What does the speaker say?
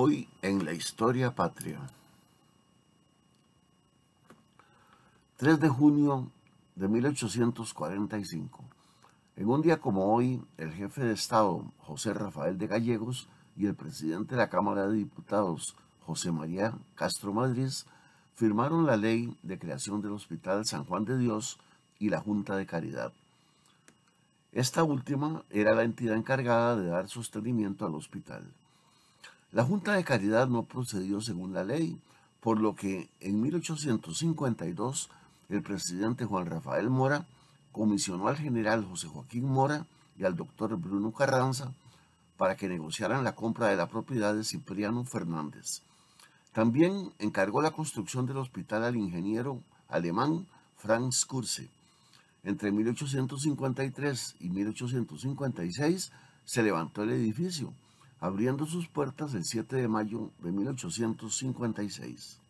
hoy en la historia patria. 3 de junio de 1845. En un día como hoy, el jefe de Estado, José Rafael de Gallegos, y el presidente de la Cámara de Diputados, José María Castro Madrid, firmaron la ley de creación del Hospital San Juan de Dios y la Junta de Caridad. Esta última era la entidad encargada de dar sostenimiento al hospital. La Junta de Caridad no procedió según la ley, por lo que en 1852 el presidente Juan Rafael Mora comisionó al general José Joaquín Mora y al doctor Bruno Carranza para que negociaran la compra de la propiedad de Cipriano Fernández. También encargó la construcción del hospital al ingeniero alemán Franz Kurse. Entre 1853 y 1856 se levantó el edificio abriendo sus puertas el 7 de mayo de 1856.